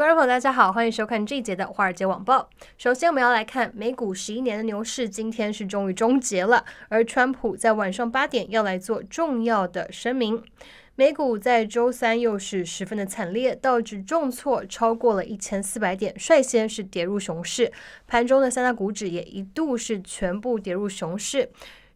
观众朋友，大家好，欢迎收看这一节的《华尔街网报》。首先，我们要来看美股十一年的牛市，今天是终于终结了。而川普在晚上八点要来做重要的声明。美股在周三又是十分的惨烈，道指重挫超过了一千四百点，率先是跌入熊市。盘中的三大股指也一度是全部跌入熊市。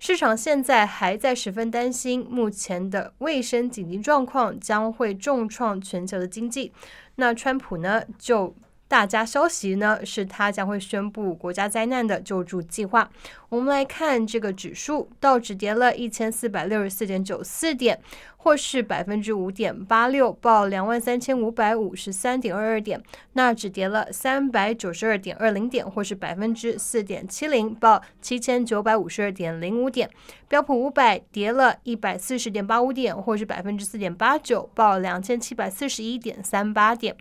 市场现在还在十分担心，目前的卫生紧急状况将会重创全球的经济。那川普呢？就。大家消息呢？是他将会宣布国家灾难的救助计划。我们来看这个指数，道指跌了一千四百六十四点九四点，或是百分之五点八六，报两万三千五百五十三点二二点。那指跌了三百九十二点二零点，或是百分之四点七零，报七千九百五十二点零五点。标普五百跌了一百四十点八五点，或是百分之四点八九，报两千七百四十一点三八点。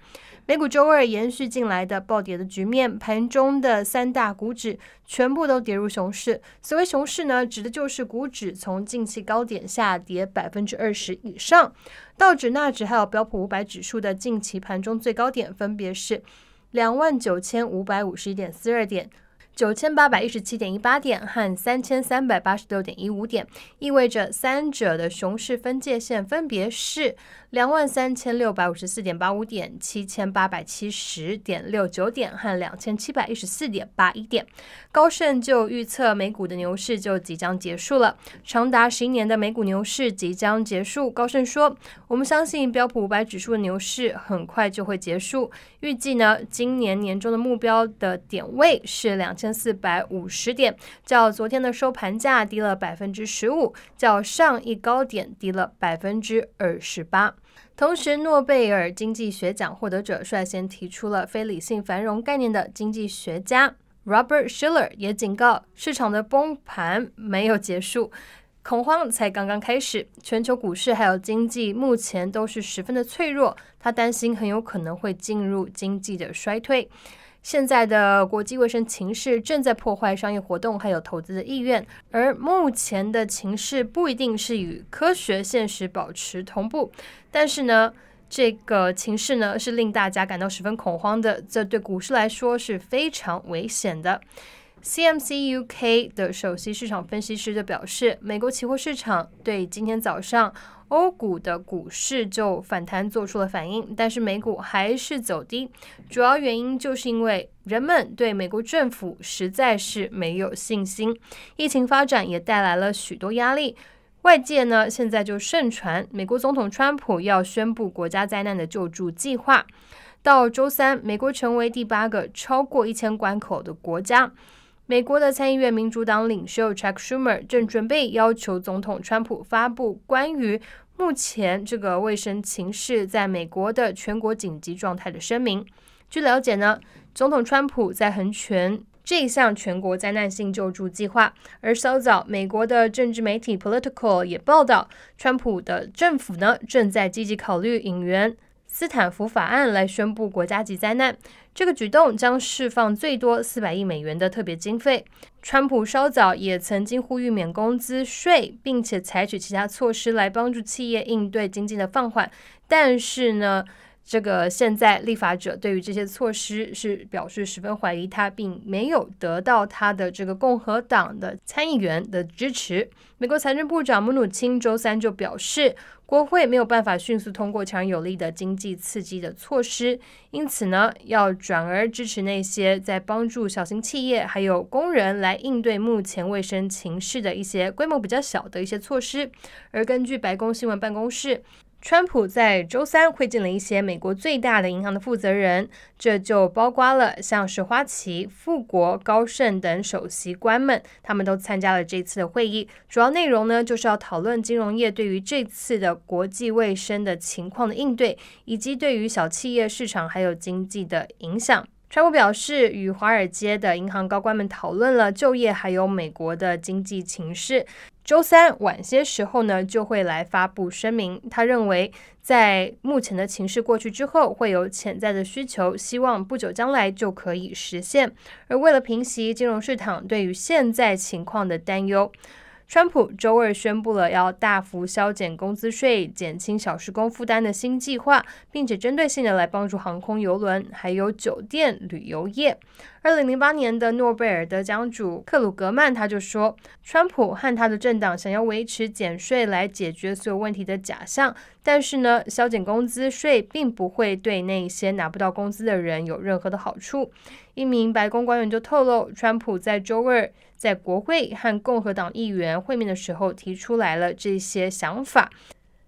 美股周二延续进来的暴跌的局面，盘中的三大股指全部都跌入熊市。所谓熊市呢，指的就是股指从近期高点下跌百分之二十以上。道指、纳指还有标普五百指数的近期盘中最高点分别是两万九千五百五十一点四二点。九千八百一十七点一八点和三千三百八十六点一五点，意味着三者的熊市分界线分别是两万三千六百五十四点八五点、七千八百七十点六九点和两千七百一十四点八一点。高盛就预测美股的牛市就即将结束了，长达十一年的美股牛市即将结束。高盛说：“我们相信标普五百指数的牛市很快就会结束，预计呢今年年中的目标的点位是两。”千四百五十点，较昨天的收盘价低了百分之十五，较上一高点低了百分之二十八。同时，诺贝尔经济学奖获得者率先提出了“非理性繁荣”概念的经济学家 Robert Shiller 也警告，市场的崩盘没有结束，恐慌才刚刚开始。全球股市还有经济目前都是十分的脆弱，他担心很有可能会进入经济的衰退。现在的国际卫生情势正在破坏商业活动，还有投资的意愿。而目前的情势不一定是与科学现实保持同步，但是呢，这个情势呢是令大家感到十分恐慌的。这对股市来说是非常危险的。CMC UK 的首席市场分析师就表示，美国期货市场对今天早上欧股的股市就反弹做出了反应，但是美股还是走低，主要原因就是因为人们对美国政府实在是没有信心，疫情发展也带来了许多压力。外界呢现在就盛传美国总统川普要宣布国家灾难的救助计划，到周三，美国成为第八个超过一千关口的国家。美国的参议院民主党领袖 Chuck Schumer 正准备要求总统川普发布关于目前这个卫生情势在美国的全国紧急状态的声明。据了解呢，总统川普在横权这项全国灾难性救助计划。而稍早，美国的政治媒体 Political 也报道，川普的政府呢正在积极考虑引援。斯坦福法案来宣布国家级灾难，这个举动将释放最多四百亿美元的特别经费。川普稍早也曾经呼吁免工资税，并且采取其他措施来帮助企业应对经济的放缓，但是呢？这个现在立法者对于这些措施是表示十分怀疑，他并没有得到他的这个共和党的参议员的支持。美国财政部长姆努钦周三就表示，国会没有办法迅速通过强有力的经济刺激的措施，因此呢，要转而支持那些在帮助小型企业还有工人来应对目前卫生情势的一些规模比较小的一些措施。而根据白宫新闻办公室。川普在周三会见了一些美国最大的银行的负责人，这就包括了像是花旗、富国、高盛等首席官们，他们都参加了这次的会议。主要内容呢，就是要讨论金融业对于这次的国际卫生的情况的应对，以及对于小企业市场还有经济的影响。川普表示，与华尔街的银行高官们讨论了就业还有美国的经济情势。周三晚些时候呢，就会来发布声明。他认为，在目前的情势过去之后，会有潜在的需求，希望不久将来就可以实现。而为了平息金融市场对于现在情况的担忧。川普周二宣布了要大幅削减工资税、减轻小时工负担的新计划，并且针对性地来帮助航空、邮轮还有酒店旅游业。二零零八年的诺贝尔得奖主克鲁格曼他就说，川普和他的政党想要维持减税来解决所有问题的假象，但是呢，削减工资税并不会对那些拿不到工资的人有任何的好处。一名白宫官员就透露，川普在周二在国会和共和党议员会面的时候提出来了这些想法，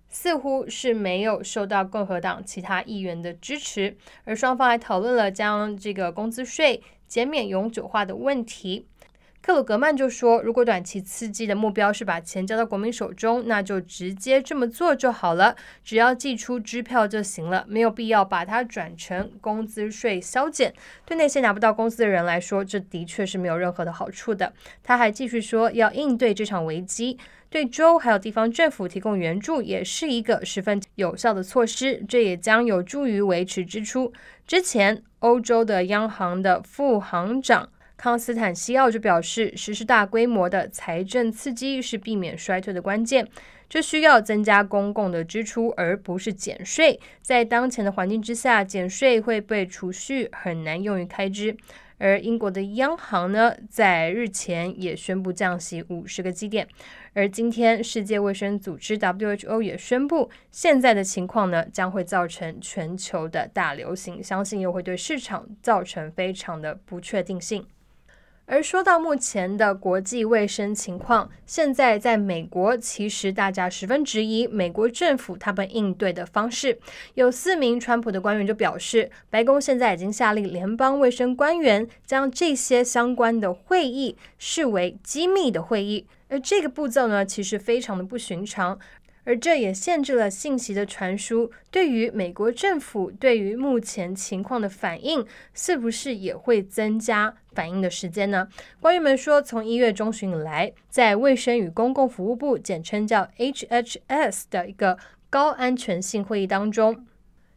似乎是没有受到共和党其他议员的支持，而双方还讨论了将这个工资税减免永久化的问题。克鲁格曼就说：“如果短期刺激的目标是把钱交到国民手中，那就直接这么做就好了，只要寄出支票就行了，没有必要把它转成工资税削减。对那些拿不到工资的人来说，这的确是没有任何的好处的。”他还继续说：“要应对这场危机，对州还有地方政府提供援助也是一个十分有效的措施，这也将有助于维持支出。之前，欧洲的央行的副行长。”康斯坦西奥就表示，实施大规模的财政刺激是避免衰退的关键。这需要增加公共的支出，而不是减税。在当前的环境之下，减税会被储蓄，很难用于开支。而英国的央行呢，在日前也宣布降息五十个基点。而今天，世界卫生组织 WHO 也宣布，现在的情况呢，将会造成全球的大流行，相信又会对市场造成非常的不确定性。而说到目前的国际卫生情况，现在在美国，其实大家十分质疑美国政府他们应对的方式。有四名川普的官员就表示，白宫现在已经下令联邦卫生官员将这些相关的会议视为机密的会议。而这个步骤呢，其实非常的不寻常。而这也限制了信息的传输。对于美国政府对于目前情况的反应，是不是也会增加反应的时间呢？官员们说，从一月中旬以来，在卫生与公共服务部（简称叫 HHS） 的一个高安全性会议当中，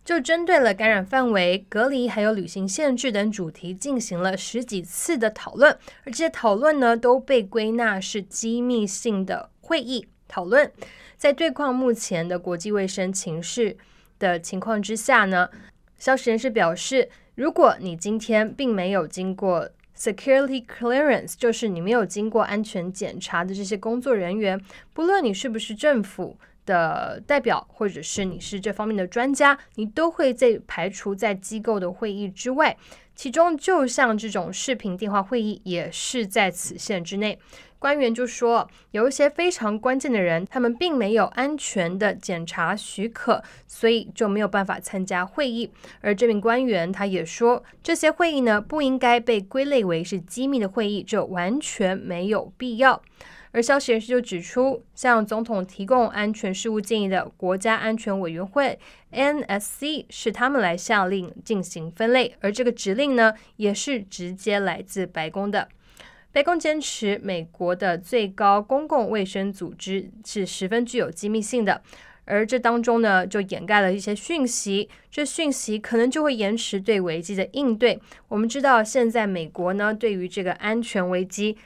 就针对了感染范围、隔离还有旅行限制等主题进行了十几次的讨论，而这些讨论呢，都被归纳是机密性的会议。讨论，在对抗目前的国际卫生情势的情况之下呢，消息人士表示，如果你今天并没有经过 security clearance，就是你没有经过安全检查的这些工作人员，不论你是不是政府的代表，或者是你是这方面的专家，你都会被排除在机构的会议之外。其中，就像这种视频电话会议，也是在此限之内。官员就说，有一些非常关键的人，他们并没有安全的检查许可，所以就没有办法参加会议。而这名官员他也说，这些会议呢，不应该被归类为是机密的会议，这完全没有必要。而消息人士就指出，向总统提供安全事务建议的国家安全委员会 （NSC） 是他们来下令进行分类，而这个指令呢，也是直接来自白宫的。白宫坚持美国的最高公共卫生组织是十分具有机密性的，而这当中呢，就掩盖了一些讯息，这讯息可能就会延迟对危机的应对。我们知道，现在美国呢，对于这个安全危机。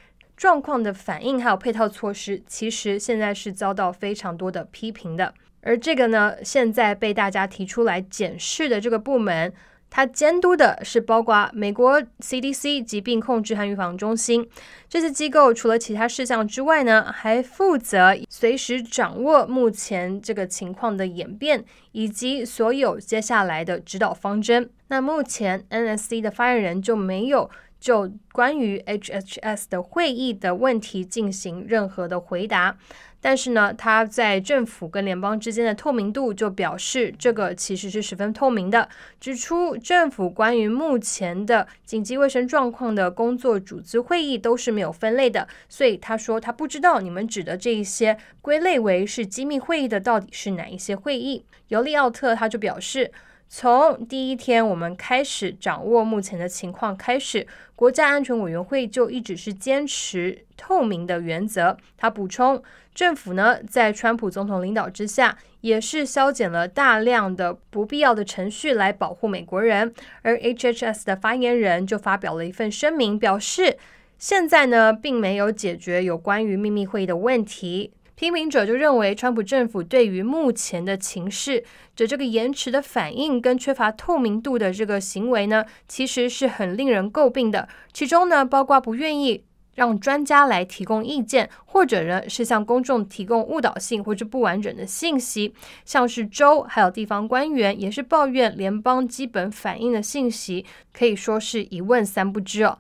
状况的反应还有配套措施，其实现在是遭到非常多的批评的。而这个呢，现在被大家提出来检视的这个部门，它监督的是包括美国 CDC 疾病控制和预防中心这些机构。除了其他事项之外呢，还负责随时掌握目前这个情况的演变以及所有接下来的指导方针。那目前 NSC 的发言人就没有。就关于 HHS 的会议的问题进行任何的回答，但是呢，他在政府跟联邦之间的透明度就表示这个其实是十分透明的，指出政府关于目前的紧急卫生状况的工作组织会议都是没有分类的，所以他说他不知道你们指的这一些归类为是机密会议的到底是哪一些会议。尤利奥特他就表示。从第一天我们开始掌握目前的情况开始，国家安全委员会就一直是坚持透明的原则。他补充，政府呢在川普总统领导之下，也是削减了大量的不必要的程序来保护美国人。而 HHS 的发言人就发表了一份声明，表示现在呢并没有解决有关于秘密会议的问题。批评者就认为，川普政府对于目前的情势的这个延迟的反应跟缺乏透明度的这个行为呢，其实是很令人诟病的。其中呢，包括不愿意让专家来提供意见，或者呢是向公众提供误导性或者不完整的信息。像是州还有地方官员也是抱怨，联邦基本反应的信息可以说是一问三不知哦。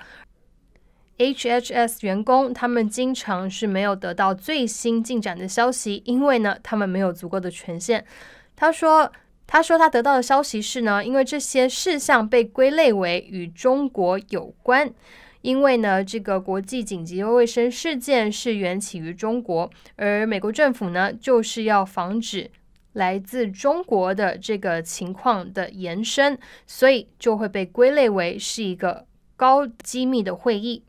HHS 员工他们经常是没有得到最新进展的消息，因为呢，他们没有足够的权限。他说：“他说他得到的消息是呢，因为这些事项被归类为与中国有关，因为呢，这个国际紧急卫生事件是源起于中国，而美国政府呢就是要防止来自中国的这个情况的延伸，所以就会被归类为是一个高机密的会议。”